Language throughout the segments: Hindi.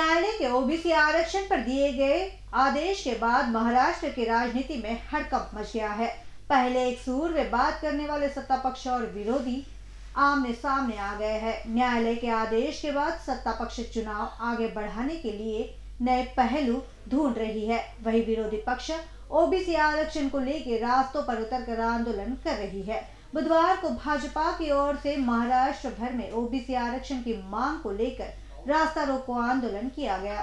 न्यायालय के ओबीसी आरक्षण पर दिए गए आदेश के बाद महाराष्ट्र की राजनीति में हड़कंप मच गया है पहले एक सूर में बात करने वाले सत्ता पक्ष और विरोधी आमने सामने आ गए हैं न्यायालय के आदेश के बाद सत्ता पक्ष चुनाव आगे बढ़ाने के लिए नए पहलू ढूंढ रही है वही विरोधी पक्ष ओबीसी आरक्षण को लेकर रास्तों पर उतर कर आंदोलन कर रही है बुधवार को भाजपा की ओर से महाराष्ट्र भर में ओबीसी आरक्षण की मांग को लेकर रास्ता रोको आंदोलन किया गया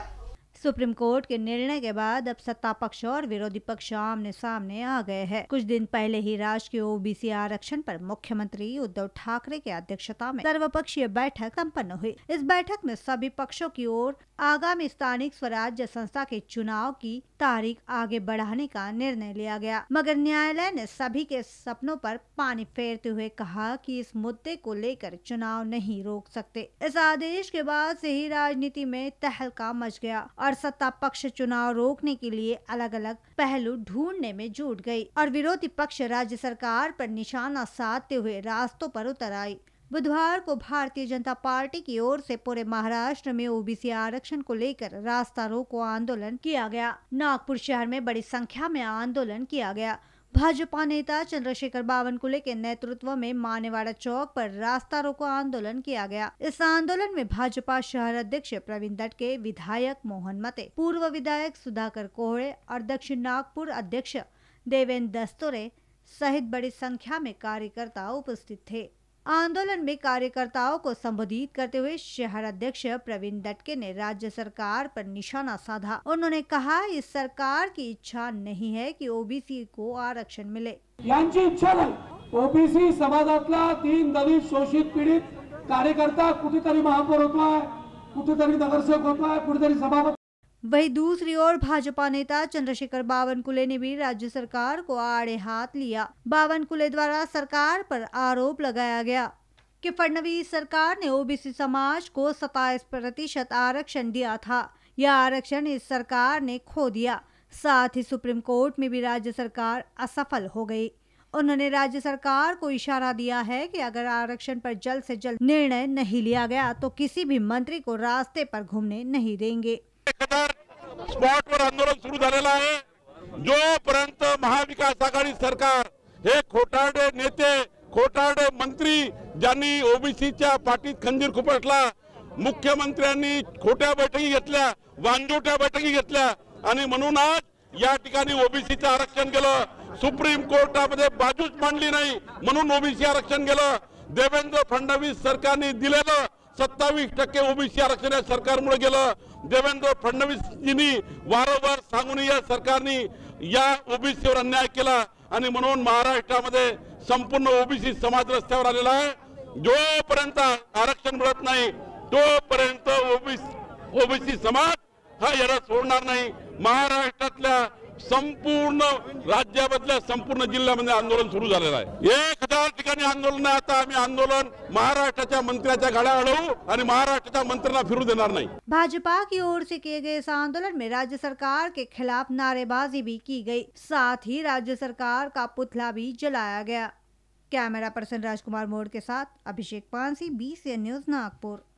सुप्रीम कोर्ट के निर्णय के बाद अब सत्ता पक्ष और विरोधी पक्ष आमने सामने आ गए हैं कुछ दिन पहले ही राष्ट्रीय ओबीसी आरक्षण पर मुख्यमंत्री उद्धव ठाकरे के अध्यक्षता में सर्वपक्षीय बैठक सम्पन्न हुई इस बैठक में सभी पक्षों की ओर आगामी स्थानीय स्वराज्य संस्था के चुनाव की तारीख आगे बढ़ाने का निर्णय लिया गया मगर न्यायालय ने सभी के सपनों पर पानी फेरते हुए कहा कि इस मुद्दे को लेकर चुनाव नहीं रोक सकते इस आदेश के बाद से ही राजनीति में तहलका मच गया और सत्ता पक्ष चुनाव रोकने के लिए अलग अलग पहलू ढूंढने में जुट गई और विरोधी पक्ष राज्य सरकार पर निशाना साधते हुए रास्तों पर उतर आई बुधवार को भारतीय जनता पार्टी की ओर से पूरे महाराष्ट्र में ओबीसी आरक्षण को लेकर रास्ता रोको आंदोलन किया गया नागपुर शहर में बड़ी संख्या में आंदोलन किया गया भाजपा नेता चंद्रशेखर बावनकुले के नेतृत्व में मानेवाड़ा चौक पर रास्ता रोको आंदोलन किया गया इस आंदोलन में भाजपा शहर अध्यक्ष प्रवीण दटके विधायक मोहन मते पूर्व विधायक सुधाकर कोहड़े और दक्षिण नागपुर अध्यक्ष देवेंद्र दस्तोरे सहित बड़ी संख्या में कार्यकर्ता उपस्थित थे आंदोलन में कार्यकर्ताओं को संबोधित करते हुए शहर अध्यक्ष प्रवीण दटके ने राज्य सरकार पर निशाना साधा उन्होंने कहा इस सरकार की इच्छा नहीं है कि ओबीसी को आरक्षण मिले इच्छा नहीं ओबीसी समाजातला तीन दलित शोषित पीडित कार्यकर्ता कुछ तरी महापौर होता है कुछ तरी नगर सेवक होता है कुछ तरी सभा वहीं दूसरी ओर भाजपा नेता चंद्रशेखर बावनकुले ने भी राज्य सरकार को आड़े हाथ लिया बावनकुले द्वारा सरकार पर आरोप लगाया गया कि फडणवीस सरकार ने ओबीसी समाज को सताईस प्रतिशत आरक्षण दिया था यह आरक्षण इस सरकार ने खो दिया साथ ही सुप्रीम कोर्ट में भी राज्य सरकार असफल हो गई उन्होंने राज्य सरकार को इशारा दिया है कि अगर आरक्षण पर जल्द से जल्द निर्णय नहीं लिया गया तो किसी भी मंत्री को रास्ते पर घूमने नहीं देंगे ठेकेदार स्पॉटवर आंदोलन सुरू झालेलं आहे जोपर्यंत महाविकास आघाडी सरकार हे खोटारडे नेते खोटारडे मंत्री ज्यांनी ओबीसीच्या पाठीत खंजीर खुपटला मुख्यमंत्र्यांनी खोट्या बैठकी घेतल्या वांजोट्या बैठकी घेतल्या आणि म्हणून आज या ठिकाणी ओबीसीचं आरक्षण केलं सुप्रीम कोर्टामध्ये बाजूच मांडली नाही म्हणून ओबीसी आरक्षण केलं देवेंद्र फडणवीस सरकारने दिलेलं सत्तावीस टक्के ओबीसी आरक्षण या सरकारमुळे गेलं देवेंद्र फडणवीस यांनी वारंवार सांगून या सरकारने या ओबीसीवर अन्याय केला आणि म्हणून महाराष्ट्रामध्ये संपूर्ण ओबीसी समाज रस्त्यावर आलेला आहे जोपर्यंत आरक्षण मिळत नाही तोपर्यंत ओबीसी ओबीसी समाज हा याला सोडणार नाही महाराष्ट्रातल्या संपूर्ण राज्यामधल्या संपूर्ण जिल्ह्यामध्ये आंदोलन सुरू है एक हजार आंदोलन आता आम आंदोलन महाराष्ट्र मंत्री घड़ा अडवू आणि महाराष्ट्राच्या मंत्र्यांना फिरू भाजपा की ओर से किए गए इस आंदोलन में राज्य सरकार के खिलाफ नारेबाजी भी की गई साथ ही राज्य सरकार का पुतला भी जलाया गया कैमरा पर्सन राजकुमार मोड़ के साथ अभिषेक पानसी बी न्यूज नागपुर